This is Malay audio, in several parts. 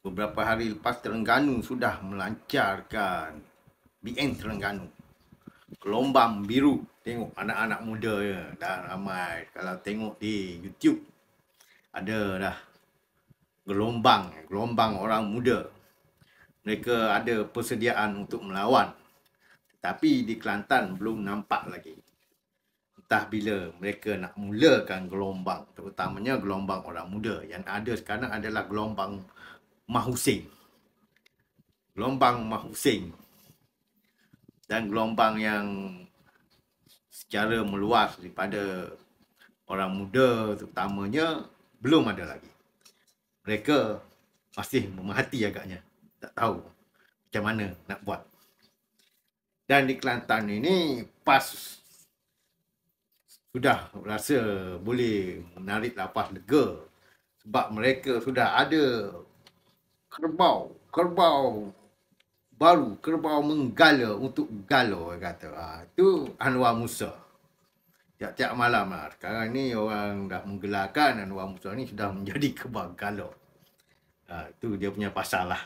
Beberapa hari lepas Terengganu sudah melancarkan BN Terengganu Gelombang biru Tengok anak-anak muda je Dah ramai Kalau tengok di YouTube Ada dah Gelombang Gelombang orang muda Mereka ada persediaan untuk melawan Tapi di Kelantan belum nampak lagi entah bila mereka nak mulakan gelombang terutamanya gelombang orang muda yang ada sekarang adalah gelombang mahusin, gelombang mahusin dan gelombang yang secara meluas daripada orang muda terutamanya belum ada lagi mereka masih memerhati agaknya tak tahu macam mana nak buat dan di Kelantan ini pas sudah rasa boleh menarik lapas lega sebab mereka sudah ada kerbau kerbau baru kerbau menggala untuk galo kata ha, tu Anwar Musa tiap-tiap malam lah. sekarang ni orang dah menggelarkan Anwar Musa ni sudah menjadi kerbau galo ha, tu dia punya pasal lah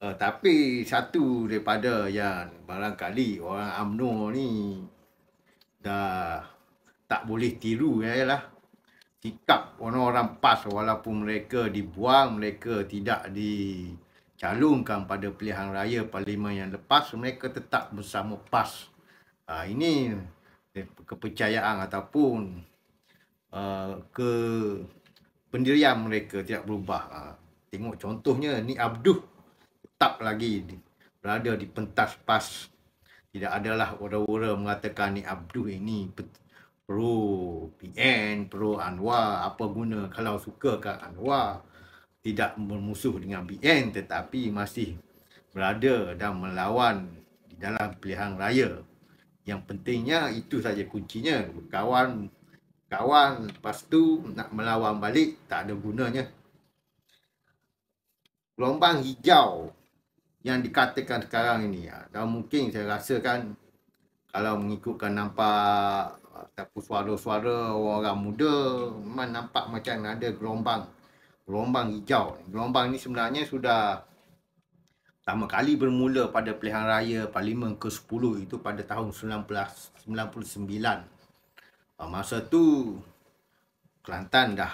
uh, tapi satu daripada yang barangkali orang UMNO ni dah tak boleh tiru ya lah sikap orang-orang PAS walaupun mereka dibuang, mereka tidak dicalonkan pada pilihan raya parlimen yang lepas, mereka tetap bersama PAS. Ha, ini kepercayaan ataupun uh, ke pendirian mereka tidak berubah. Ha, tengok contohnya ni Abduh tetap lagi berada di pentas PAS tidak adalah orang-orang mengatakan ni Abdul ini pro PN, pro Anwar, apa guna kalau suka ke kan Anwar tidak bermusuh dengan BN tetapi masih berada dan melawan di dalam pilihan raya. Yang pentingnya itu saja kuncinya kawan kawan lepas tu nak melawan balik tak ada gunanya. Gelombang hijau yang dikatakan sekarang ini ya, dan mungkin saya rasakan kalau mengikutkan nampak ataupun suara-suara orang muda memang nampak macam ada gelombang gelombang hijau gelombang ini sebenarnya sudah pertama kali bermula pada pilihan raya parlimen ke-10 itu pada tahun 1999 ah, masa tu Kelantan dah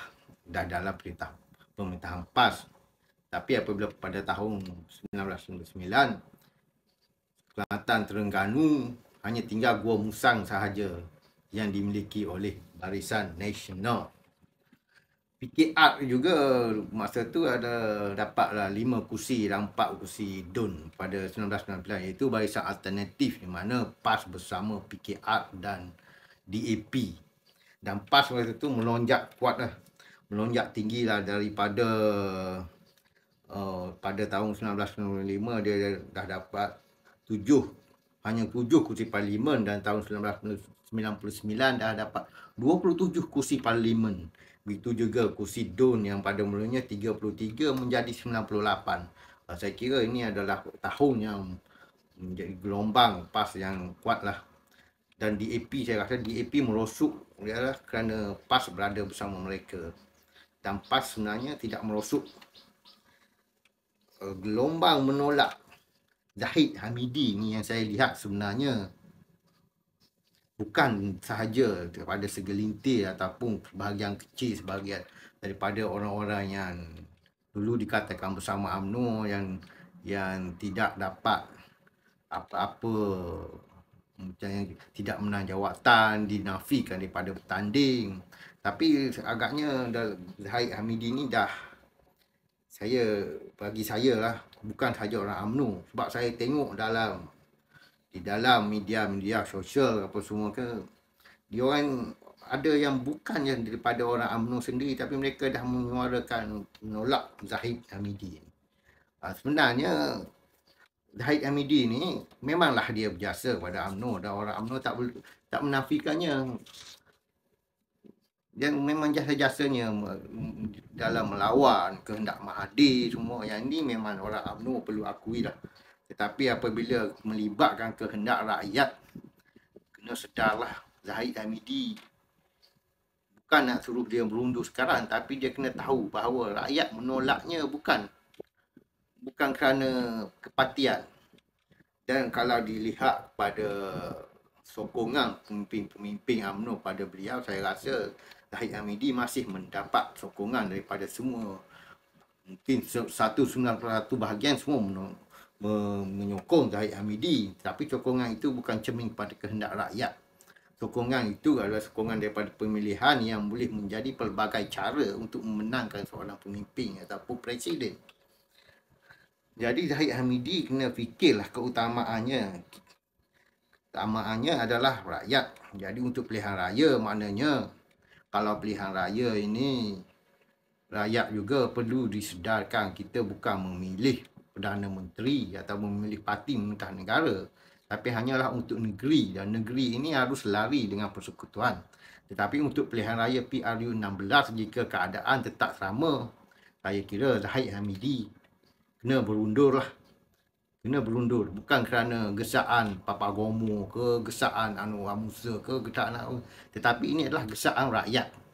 dah dalam perintah pemerintahan PAS tapi apabila pada tahun 1999, Kelantan Terengganu hanya tinggal Gua Musang sahaja yang dimiliki oleh Barisan Nasional. PKR juga masa tu ada dapatlah 5 kursi dan 4 kursi DUN pada 1999 iaitu barisan alternatif di mana PAS bersama PKR dan DAP. Dan PAS masa tu melonjak kuatlah. Melonjak tinggilah daripada uh, pada tahun 1995 dia dah dapat tujuh hanya tujuh kursi parlimen dan tahun 1999 dah dapat 27 kursi parlimen begitu juga kursi DUN yang pada mulanya 33 menjadi 98 uh, ah, saya kira ini adalah tahun yang menjadi gelombang PAS yang kuat lah dan DAP saya rasa DAP merosuk ialah kerana PAS berada bersama mereka dan PAS sebenarnya tidak merosuk gelombang menolak Zahid Hamidi ni yang saya lihat sebenarnya bukan sahaja daripada segelintir ataupun bahagian kecil sebahagian daripada orang-orang yang dulu dikatakan bersama UMNO yang yang tidak dapat apa-apa macam yang tidak menang jawatan dinafikan daripada bertanding tapi agaknya Zahid Hamidi ni dah saya bagi saya lah bukan saja orang AMNU sebab saya tengok dalam di dalam media-media sosial apa semua ke dia orang ada yang bukan yang daripada orang AMNU sendiri tapi mereka dah menyuarakan menolak Zahid Hamidi ni. Ha, sebenarnya Zahid Hamidi ni memanglah dia berjasa kepada AMNU dan orang AMNU tak tak menafikannya dia memang jasa-jasanya dalam melawan kehendak Mahathir semua yang ni memang orang UMNO perlu akui lah tetapi apabila melibatkan kehendak rakyat kena sedarlah Zahid Hamidi bukan nak suruh dia berundur sekarang tapi dia kena tahu bahawa rakyat menolaknya bukan bukan kerana kepatian dan kalau dilihat pada sokongan pemimpin-pemimpin UMNO pada beliau saya rasa Tahir Hamidi masih mendapat sokongan daripada semua mungkin satu sembilan satu bahagian semua menyokong Tahir Hamidi tapi sokongan itu bukan cermin kepada kehendak rakyat sokongan itu adalah sokongan daripada pemilihan yang boleh menjadi pelbagai cara untuk memenangkan seorang pemimpin atau presiden jadi Zahid Hamidi kena fikirlah keutamaannya. Keutamaannya adalah rakyat. Jadi untuk pilihan raya maknanya kalau pilihan raya ini rakyat juga perlu disedarkan kita bukan memilih Perdana Menteri atau memilih parti memerintah negara tapi hanyalah untuk negeri dan negeri ini harus lari dengan persekutuan tetapi untuk pilihan raya PRU16 jika keadaan tetap sama saya kira Zahid Hamidi kena berundur lah kena berundur bukan kerana gesaan Papa Gomo ke gesaan Anwar Musa ke gesaan tetapi ini adalah gesaan rakyat